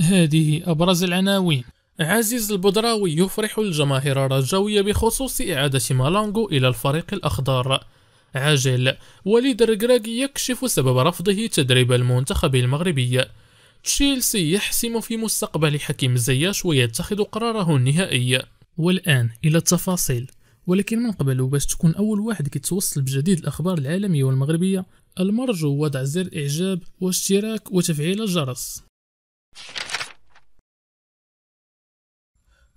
هذه أبرز العناوين عزيز البدراوي يفرح الجماهير الرجاوية بخصوص إعادة مالونغو إلى الفريق الأخضر عاجل وليد الركراكي يكشف سبب رفضه تدريب المنتخب المغربي تشيلسي يحسم في مستقبل حكيم زياش ويتخذ قراره النهائي والآن إلى التفاصيل ولكن من قبل باش تكون أول واحد كيتوصل بجديد الأخبار العالمية والمغربية المرجو وضع زر إعجاب واشتراك وتفعيل الجرس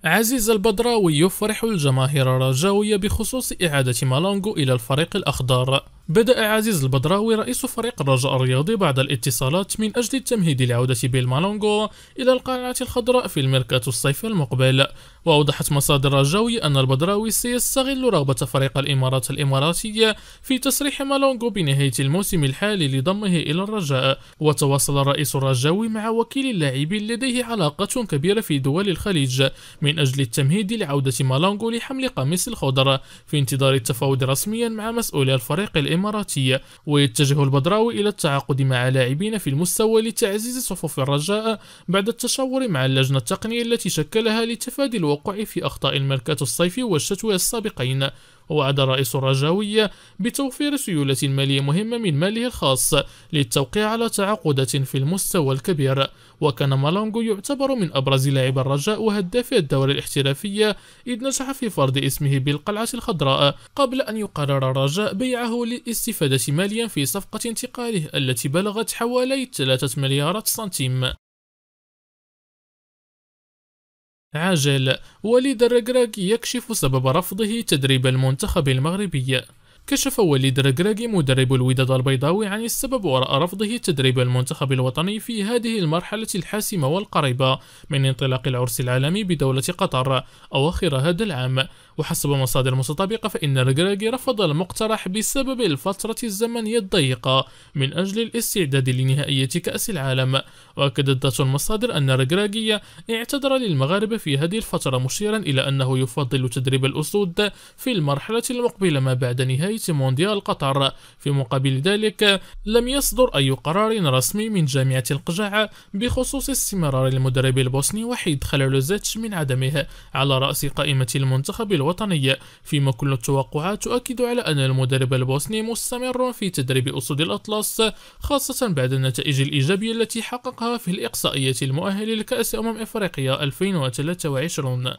عزيز البدراوي يفرح الجماهير الرجاوية بخصوص إعادة مالونغو إلى الفريق الأخضر بدأ عزيز البدراوي رئيس فريق الرجاء الرياضي بعد الاتصالات من أجل التمهيد لعودة بيل مالونغو إلى القاعة الخضراء في الميركاتو الصيف المقبل وأوضحت مصادر الرجاوي أن البدراوي سيستغل رغبة فريق الإمارات الإماراتية في تسريح مالونغو بنهاية الموسم الحالي لضمه إلى الرجاء وتواصل الرئيس الرجاوي مع وكيل اللاعبين لديه علاقة كبيرة في دول الخليج من أجل التمهيد لعودة مالونغو لحمل قميص الخضر في انتظار التفاوض رسميا مع مسؤولي الفريق الإماراتي الإماراتية ويتجه البدراوي إلى التعاقد مع لاعبين في المستوى لتعزيز صفوف الرجاء بعد التشاور مع اللجنة التقنية التي شكلها لتفادي الوقوع في أخطاء الميركاتو الصيفي والشتوي السابقين وعد رئيس الرجاوية بتوفير سيولة مالية مهمة من ماله الخاص للتوقيع على تعاقدات في المستوى الكبير وكان مالونغو يعتبر من أبرز لاعب الرجاء وهداف الدوري الاحترافية إذ نجح في فرض اسمه بالقلعة الخضراء قبل أن يقرر الرجاء بيعه للاستفادة ماليا في صفقة انتقاله التي بلغت حوالي 3 مليارات سنتيم عاجل وليد الركراكي يكشف سبب رفضه تدريب المنتخب المغربي كشف وليد الركراكي مدرب الوداد البيضاوي عن السبب وراء رفضه تدريب المنتخب الوطني في هذه المرحلة الحاسمة والقريبة من انطلاق العرس العالمي بدولة قطر أواخر هذا العام وحسب مصادر متطابقة فإن الجراجي رفض المقترح بسبب الفترة الزمنية الضيقة من أجل الاستعداد لنهائية كأس العالم وأكدت ذات المصادر أن الجراجي اعتذر للمغاربة في هذه الفترة مشيرا إلى أنه يفضل تدريب الأسود في المرحلة المقبلة ما بعد نهاية مونديال قطر في مقابل ذلك لم يصدر أي قرار رسمي من جامعة القجاعة بخصوص استمرار المدرب البوسني وحيد خلالوزيتش من عدمه على رأس قائمة المنتخب الوطني الوطنية فيما كل التوقعات تؤكد على أن المدرب البوسني مستمر في تدريب أسود الأطلس خاصة بعد النتائج الإيجابية التي حققها في الإقصائية المؤهلة لكأس أمم إفريقيا 2023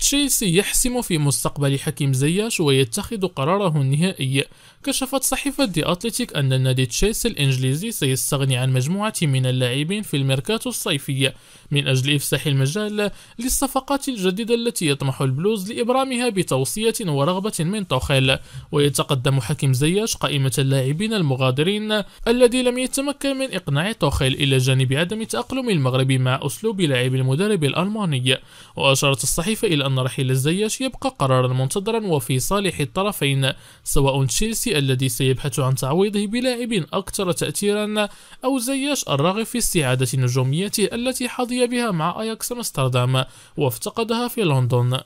تشيلسي يحسم في مستقبل حكيم زياش ويتخذ قراره النهائي كشفت صحيفة دي أتلتيك أن نادي تشيلسي الإنجليزي سيستغني عن مجموعة من اللاعبين في الميركاتو الصيفي من أجل إفساح المجال للصفقات الجديدة التي يطمح البلوز لإبرامها بتوصية ورغبة من توخيل ويتقدم حكيم زياش قائمة اللاعبين المغادرين الذي لم يتمكن من إقناع توخيل إلى جانب عدم تأقلم المغرب مع أسلوب لعب المدرب الألماني وأشارت الصحيفة إلى بأن رحيل الزياش يبقى قرارا منتظرا وفي صالح الطرفين سواء تشيلسي الذي سيبحث عن تعويضه بلاعب أكثر تأثيرا أو زياش الراغب في استعادة نجوميته التي حظي بها مع أياكس أمستردام وافتقدها في لندن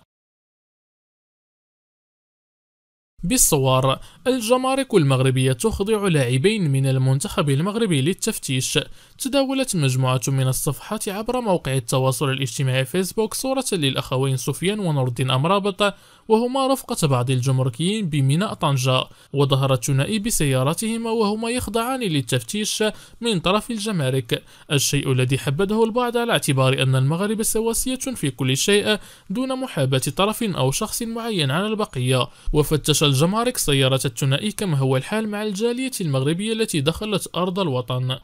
بالصور الجمارك المغربية تخضع لاعبين من المنتخب المغربي للتفتيش تداولت مجموعة من الصفحات عبر موقع التواصل الاجتماعي فيسبوك صورة للأخوين سفيان ونور الدين أمرابط وهما رفقة بعض الجمركيين بميناء طنجة وظهر الثنائي بسيارتهما وهما يخضعان للتفتيش من طرف الجمارك الشيء الذي حبده البعض على اعتبار أن المغاربة سواسية في كل شيء دون محاباة طرف أو شخص معين على البقية وفتش الجمارك سيارة الثنائي كما هو الحال مع الجالية المغربية التي دخلت أرض الوطن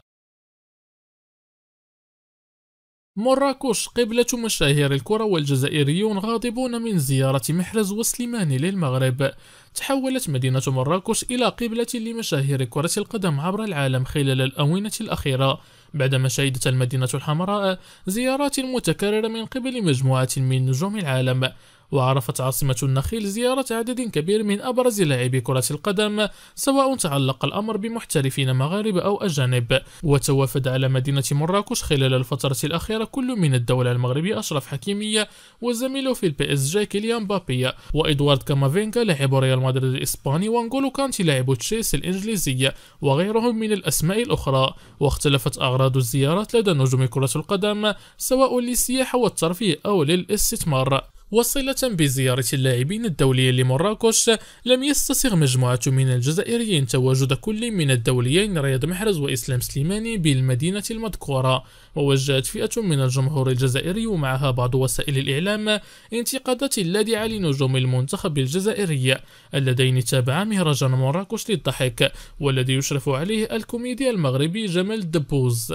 مراكش قبلة مشاهير الكرة والجزائريون غاضبون من زيارة محرز وسليماني للمغرب تحولت مدينة مراكش إلى قبلة لمشاهير كرة القدم عبر العالم خلال الآونة الأخيرة بعدما شهدت المدينة الحمراء زيارات متكررة من قبل مجموعة من نجوم العالم وعرفت عاصمة النخيل زيارة عدد كبير من أبرز لاعبي كرة القدم سواء تعلق الأمر بمحترفين مغاربة أو أجانب وتوافد على مدينة مراكش خلال الفترة الأخيرة كل من الدولة المغربية أشرف حكيمية وزميله في البي اس جي كيليان بابي وإدوارد كامافينكا لاعب ريال مدريد الإسباني وانغولو كانتي لاعب تشيس الإنجليزية وغيرهم من الأسماء الأخرى واختلفت أغراض الزيارات لدى نجوم كرة القدم سواء للسياحة والترفيه أو للاستثمار وصلة بزيارة اللاعبين الدولية لمراكش لم يستسغ مجموعة من الجزائريين تواجد كل من الدوليين رياض محرز وإسلام سليماني بالمدينة المذكورة ووجهت فئة من الجمهور الجزائري ومعها بعض وسائل الإعلام انتقادات اللادعة لنجوم المنتخب الجزائري اللذين تابعا مهرجان مراكش للضحك والذي يشرف عليه الكوميديا المغربي جمال دبوز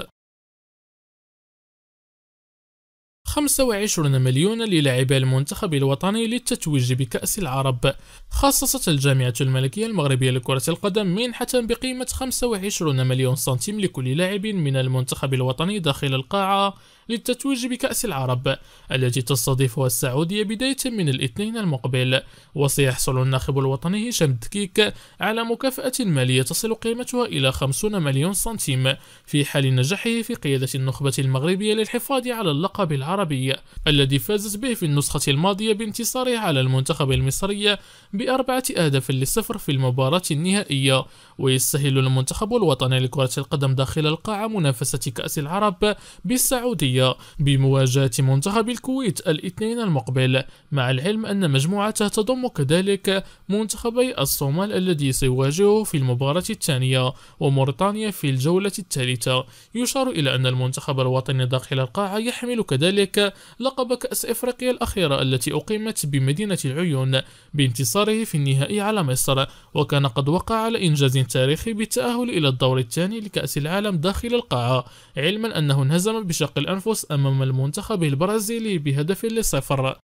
25 مليون للاعبي المنتخب الوطني للتتويج بكأس العرب خصصت الجامعة الملكية المغربية لكرة القدم منحة بقيمة 25 مليون سنتيم لكل لاعب من المنتخب الوطني داخل القاعة للتتويج بكأس العرب التي تستضيفها السعودية بداية من الاثنين المقبل وسيحصل الناخب الوطني هشام دكيك على مكافأة مالية تصل قيمتها إلى 50 مليون سنتيم في حال نجاحه في قيادة النخبة المغربية للحفاظ على اللقب العربي الذي فازت به في النسخة الماضية بانتصاره على المنتخب المصري بأربعة أهداف لصفر في المباراة النهائية ويستهل المنتخب الوطني لكرة القدم داخل القاعة منافسة كأس العرب بالسعودية السعودية بمواجهة منتخب الكويت الاثنين المقبل مع العلم أن مجموعته تضم كذلك منتخبي الصومال الذي سيواجهه في المباراة الثانية وموريتانيا في الجولة الثالثة يشار إلى أن المنتخب الوطني داخل القاعة يحمل كذلك لقب كأس إفريقيا الأخيرة التي أقيمت بمدينة العيون بانتصاره في النهائي على مصر وكان قد وقع على إنجاز تاريخي بالتأهل إلى الدور الثاني لكأس العالم داخل القاعة علما أنه انهزم بشق الأنف التنافس أمام المنتخب البرازيلي بهدف لصفر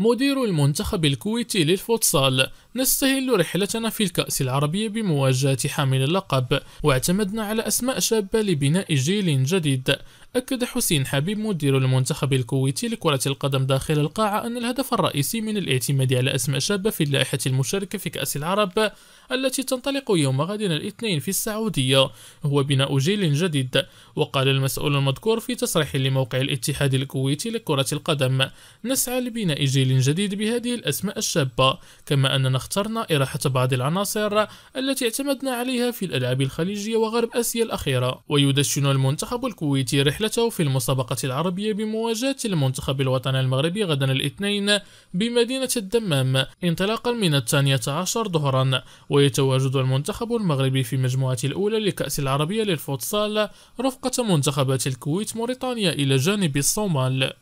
مدير المنتخب الكويتي للفوتسال نستهل رحلتنا في الكأس العربية بمواجهة حامل اللقب واعتمدنا على أسماء شابة لبناء جيل جديد أكد حسين حبيب مدير المنتخب الكويتي لكرة القدم داخل القاعة أن الهدف الرئيسي من الاعتماد على أسماء شابة في اللائحة المشاركة في كأس العرب التي تنطلق يوم غد الاثنين في السعودية هو بناء جيل جديد وقال المسؤول المذكور في تصريح لموقع الاتحاد الكويتي لكرة القدم نسعى لبناء جيل جيل جديد بهذه الأسماء الشابة كما أننا اخترنا إراحة بعض العناصر التي اعتمدنا عليها في الألعاب الخليجية وغرب آسيا الأخيرة ويدشن المنتخب الكويتي رحلته في المسابقة العربية بمواجهة المنتخب الوطني المغربي غدا الاثنين بمدينة الدمام انطلاقا من الثانية عشر ظهرا ويتواجد المنتخب المغربي في مجموعة الأولى لكأس العربية للفوتسال رفقة منتخبات الكويت موريتانيا إلى جانب الصومال